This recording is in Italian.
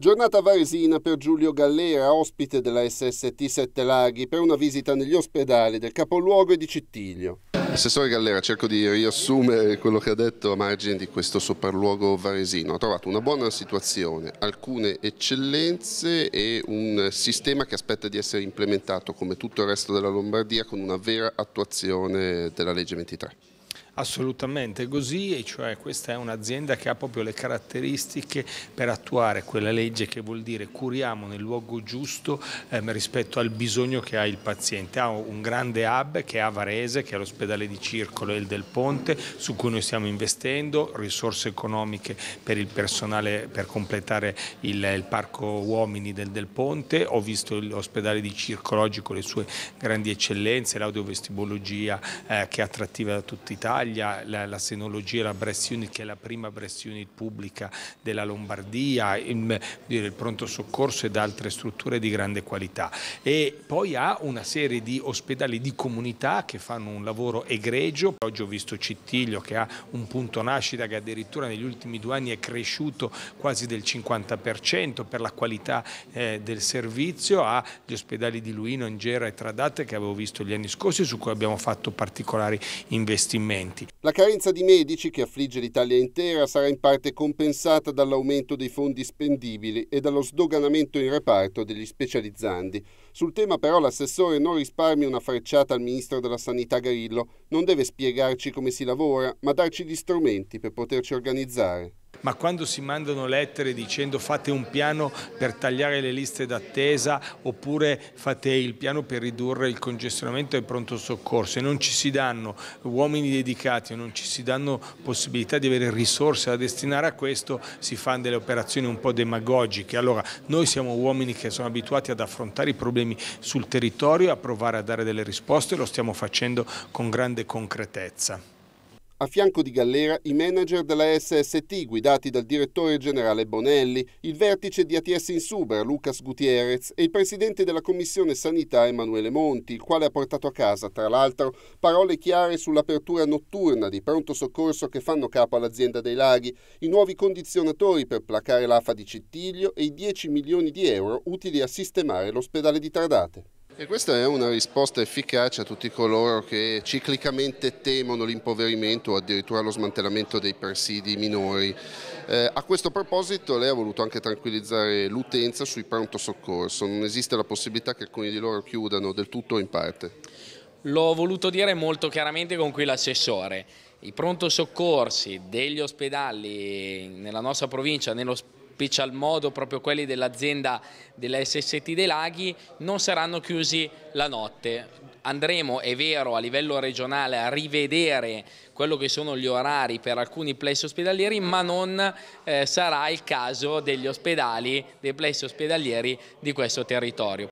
Giornata varesina per Giulio Gallera, ospite della SST Sette Laghi, per una visita negli ospedali del capoluogo e di Cittiglio. Assessore Gallera, cerco di riassumere quello che ha detto a margine di questo sopralluogo varesino. Ha trovato una buona situazione, alcune eccellenze e un sistema che aspetta di essere implementato come tutto il resto della Lombardia con una vera attuazione della legge 23. Assolutamente così, e cioè questa è un'azienda che ha proprio le caratteristiche per attuare quella legge che vuol dire curiamo nel luogo giusto ehm, rispetto al bisogno che ha il paziente. Ha un grande hub che è a Varese, che è l'ospedale di Circolo e il del Ponte, su cui noi stiamo investendo, risorse economiche per il personale per completare il, il parco uomini del, del Ponte. Ho visto l'ospedale di Circolo oggi con le sue grandi eccellenze, l'audiovestibologia eh, che è attrattiva da tutta Italia Italia la, la senologia, la Breast Unit, che è la prima Breast Unit pubblica della Lombardia, il, il pronto soccorso ed altre strutture di grande qualità. E poi ha una serie di ospedali di comunità che fanno un lavoro egregio. Oggi ho visto Cittiglio che ha un punto nascita che addirittura negli ultimi due anni è cresciuto quasi del 50% per la qualità eh, del servizio, ha gli ospedali di Luino, Ingera e Tradate che avevo visto gli anni scorsi su cui abbiamo fatto particolari investimenti malati. La carenza di medici che affligge l'Italia intera sarà in parte compensata dall'aumento dei fondi spendibili e dallo sdoganamento in reparto degli specializzandi. Sul tema però l'assessore non risparmia una frecciata al ministro della Sanità Garillo. Non deve spiegarci come si lavora, ma darci gli strumenti per poterci organizzare ma quando si mandano lettere dicendo fate un piano per tagliare le liste d'attesa oppure fate il piano per ridurre il congestionamento del pronto soccorso e non ci si danno uomini dedicati, non ci si danno possibilità di avere risorse da destinare a questo, si fanno delle operazioni un po' demagogiche. Allora noi siamo uomini che sono abituati ad affrontare i problemi sul territorio, a provare a dare delle risposte e lo stiamo facendo con grande concretezza. A fianco di Gallera i manager della SST guidati dal direttore generale Bonelli, il vertice di ATS in Subra Lucas Gutierrez e il presidente della Commissione Sanità Emanuele Monti, il quale ha portato a casa, tra l'altro, parole chiare sull'apertura notturna di pronto soccorso che fanno capo all'azienda dei laghi, i nuovi condizionatori per placare l'afa di Cittiglio e i 10 milioni di euro utili a sistemare l'ospedale di Tardate. E questa è una risposta efficace a tutti coloro che ciclicamente temono l'impoverimento o addirittura lo smantellamento dei presidi minori. Eh, a questo proposito lei ha voluto anche tranquillizzare l'utenza sui pronto soccorso, non esiste la possibilità che alcuni di loro chiudano del tutto o in parte? L'ho voluto dire molto chiaramente con qui l'assessore, i pronto soccorsi degli ospedali nella nostra provincia, nello special modo proprio quelli dell'azienda della SST dei Laghi, non saranno chiusi la notte. Andremo, è vero, a livello regionale a rivedere quello che sono gli orari per alcuni plessi ospedalieri, ma non eh, sarà il caso degli ospedali, dei plessi ospedalieri di questo territorio.